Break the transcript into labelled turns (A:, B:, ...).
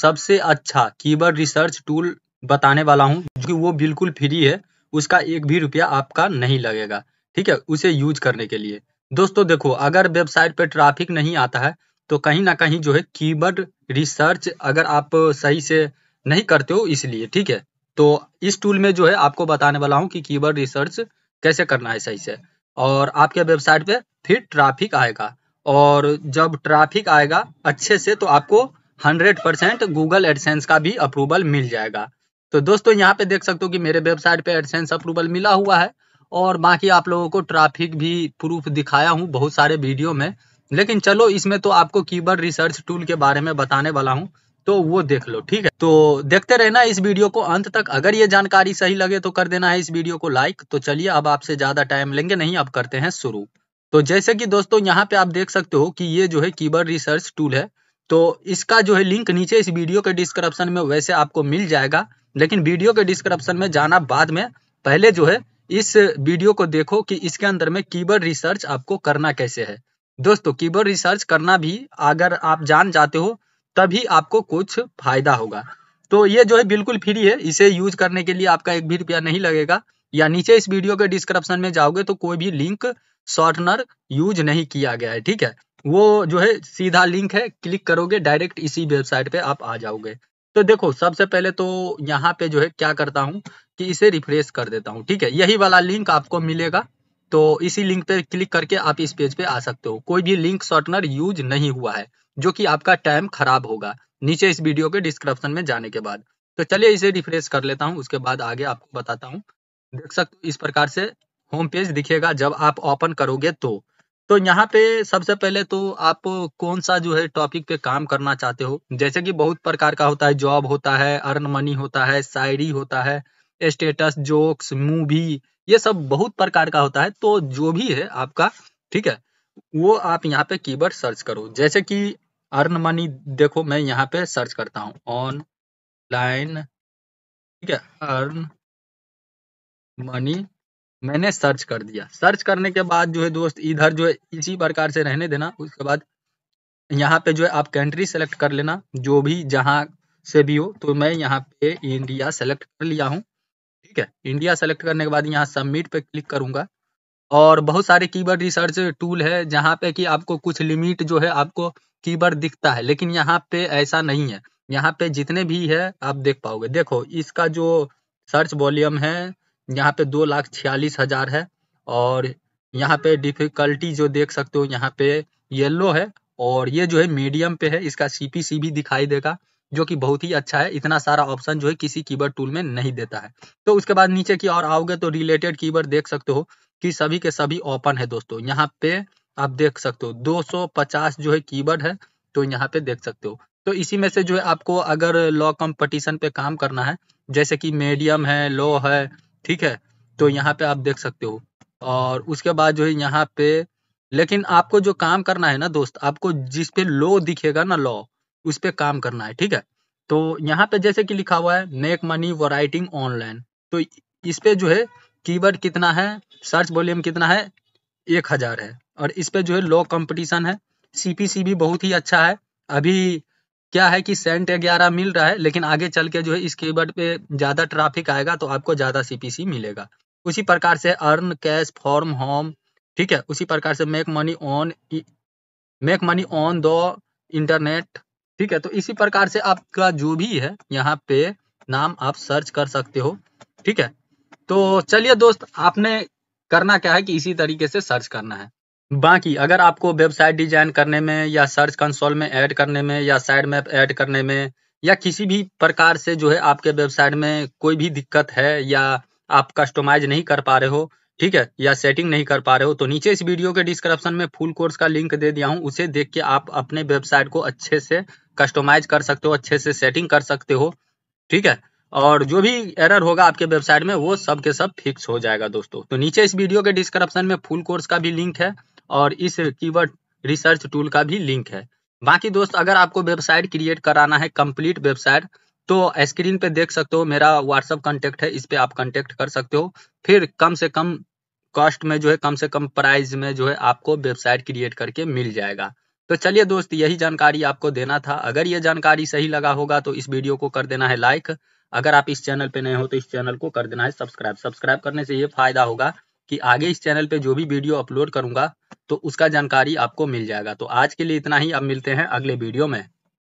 A: सबसे अच्छा keyword research tool बताने वाला हूँ जो कि वो बिल्कुल फ्री है उसका एक भी रुपया आपका नहीं लगेगा ठीक है उसे यूज करने के लिए दोस्तों देखो अगर वेबसाइट पे ट्राफिक नहीं आता है तो कहीं ना कहीं जो है कीवर्ड रिसर्च अगर आप सही से नहीं करते हो इसलिए ठीक है तो इस टूल में जो है आपको बताने वाला हूँ कि कीवर्ड रिसर्च कैसे करना है सही से और आपके वेबसाइट पे फिर ट्रैफिक आएगा और जब ट्रैफिक आएगा अच्छे से तो आपको हंड्रेड परसेंट गूगल एडसेंस का भी अप्रूवल मिल जाएगा तो दोस्तों यहाँ पे देख सकते हो कि मेरे वेबसाइट पे एडसेंस अप्रूवल मिला हुआ है और बाकी आप लोगों को ट्राफिक भी प्रूफ दिखाया हूँ बहुत सारे वीडियो में लेकिन चलो इसमें तो आपको कीवर्ड रिसर्च टूल के बारे में बताने वाला हूँ तो वो देख लो ठीक है तो देखते रहना इस वीडियो को अंत तक अगर ये जानकारी सही लगे तो कर देना है इस वीडियो को लाइक तो चलिए अब आपसे ज्यादा टाइम लेंगे नहीं अब करते हैं शुरू तो जैसे कि दोस्तों यहाँ पे आप देख सकते हो कि ये जो है कीबर्ड रिसर्च टूल है तो इसका जो है लिंक नीचे इस वीडियो के डिस्क्रिप्शन में वैसे आपको मिल जाएगा लेकिन वीडियो के डिस्क्रिप्शन में जाना बाद में पहले जो है इस वीडियो को देखो कि इसके अंदर में कीबोर्ड रिसर्च आपको करना कैसे है दोस्तों कीवर्ड रिसर्च करना भी अगर आप जान जाते हो तभी आपको कुछ फायदा होगा तो ये जो है बिल्कुल फ्री है इसे यूज करने के लिए आपका एक भी रुपया नहीं लगेगा या नीचे इस वीडियो के डिस्क्रिप्शन में जाओगे तो कोई भी लिंक शॉर्टनर यूज नहीं किया गया है ठीक है वो जो है सीधा लिंक है क्लिक करोगे डायरेक्ट इसी वेबसाइट पे आप आ जाओगे तो देखो सबसे पहले तो यहाँ पे जो है क्या करता हूँ कि इसे रिफ्रेश कर देता हूँ ठीक है यही वाला लिंक आपको मिलेगा तो इसी लिंक पे क्लिक करके आप इस पेज पे आ सकते हो कोई भी लिंक शॉर्टनर यूज नहीं हुआ है जो कि आपका टाइम खराब होगा नीचे इस वीडियो के डिस्क्रिप्शन में जाने के बाद तो चलिए इसे रिफ्रेश कर लेता हूँ उसके बाद आगे आपको बताता हूँ देख सकते हो इस प्रकार से होम पेज दिखेगा जब आप ओपन करोगे तो तो यहाँ पे सबसे पहले तो आप कौन सा जो है टॉपिक पे काम करना चाहते हो जैसे कि बहुत प्रकार का होता है जॉब होता है अर्न मनी होता है शायरी होता है स्टेटस जोक्स मूवी ये सब बहुत प्रकार का होता है तो जो भी है आपका ठीक है वो आप यहाँ पे कीवर्ड सर्च करो जैसे कि अर्न मनी देखो मैं यहाँ पे सर्च करता हूँ ऑन लाइन ठीक है अर्न मनी मैंने सर्च कर दिया सर्च करने के बाद जो है दोस्त इधर जो है इसी प्रकार से रहने देना उसके बाद यहाँ पे जो है आप कंट्री सेलेक्ट कर लेना जो भी जहाँ से भी हो तो मैं यहाँ पे इंडिया सेलेक्ट कर लिया हूँ ठीक है इंडिया सेलेक्ट करने के बाद यहाँ सबमिट पे क्लिक करूंगा और बहुत सारे कीबर्ड रिसर्च टूल है जहाँ पे कि आपको कुछ लिमिट जो है आपको कीबर्ड दिखता है लेकिन यहाँ पे ऐसा नहीं है यहाँ पे जितने भी है आप देख पाओगे देखो इसका जो सर्च वॉल्यूम है यहाँ पे दो लाख छियालीस हजार है और यहाँ पे डिफिकल्टी जो देख सकते हो यहाँ पे येलो है और ये जो है मीडियम पे है इसका सीपीसी भी दिखाई देगा जो कि बहुत ही अच्छा है इतना सारा ऑप्शन जो है किसी कीबोर्ड टूल में नहीं देता है तो उसके बाद नीचे की और आओगे तो रिलेटेड कीबोर्ड देख सकते हो कि सभी के सभी ओपन है दोस्तों यहाँ पे आप देख सकते हो 250 जो है कीबोर्ड है तो यहाँ पे देख सकते हो तो इसी में से जो है आपको अगर लॉ कंपटीशन पे काम करना है जैसे कि मीडियम है लो है ठीक है तो यहाँ पे आप देख सकते हो और उसके बाद जो है यहाँ पे लेकिन आपको जो काम करना है ना दोस्त आपको जिस पे लो दिखेगा ना लॉ उस पे काम करना है ठीक है तो यहाँ पे जैसे कि लिखा हुआ है मेक मनी वराइटिंग ऑनलाइन तो इस पे जो है कीवर्ड कितना है सर्च वॉल्यूम कितना है एक हजार है और इस पे जो है लो कंपटीशन है सीपीसी भी बहुत ही अच्छा है अभी क्या है कि सेंट 11 मिल रहा है लेकिन आगे चल के जो है इस कीवर्ड पे ज्यादा ट्रैफिक आएगा तो आपको ज्यादा सीपीसी मिलेगा उसी प्रकार से अर्न कैश फॉर्म होम ठीक है उसी प्रकार से make money on make money on the internet ठीक है तो इसी प्रकार से आपका जो भी है यहाँ पे नाम आप सर्च कर सकते हो ठीक है तो चलिए दोस्त आपने करना क्या है कि इसी तरीके से सर्च करना है बाकी अगर आपको वेबसाइट डिजाइन करने में या सर्च कंसोल में ऐड करने में या साइड मैप ऐड करने में या किसी भी प्रकार से जो है आपके वेबसाइट में कोई भी दिक्कत है या आप कस्टमाइज नहीं कर पा रहे हो ठीक है या सेटिंग नहीं कर पा रहे हो तो नीचे इस वीडियो के डिस्क्रिप्शन में फुल कोर्स का लिंक दे दिया हूँ उसे देख के आप अपने वेबसाइट को अच्छे से कस्टमाइज कर सकते हो अच्छे से सेटिंग कर सकते हो ठीक है और जो भी एरर होगा आपके वेबसाइट में वो सब के सब फिक्स हो जाएगा दोस्तों तो नीचे इस वीडियो के डिस्क्रिप्शन में फुल कोर्स का भी लिंक है और इस कीवर्ड रिसर्च टूल का भी लिंक है बाकी दोस्त अगर आपको वेबसाइट क्रिएट कराना है कंप्लीट वेबसाइट तो स्क्रीन पे देख सकते हो मेरा व्हाट्सअप कॉन्टेक्ट है इस पे आप कॉन्टेक्ट कर सकते हो फिर कम से कम कॉस्ट में जो है कम से कम प्राइस में जो है आपको वेबसाइट क्रिएट करके मिल जाएगा तो चलिए दोस्त यही जानकारी आपको देना था अगर ये जानकारी सही लगा होगा तो इस वीडियो को कर देना है लाइक अगर आप इस चैनल पे नए हो तो इस चैनल को कर देना है सब्सक्राइब सब्सक्राइब करने से ये फायदा होगा कि आगे इस चैनल पे जो भी वीडियो अपलोड करूंगा तो उसका जानकारी आपको मिल जाएगा तो आज के लिए इतना ही अब मिलते हैं अगले वीडियो में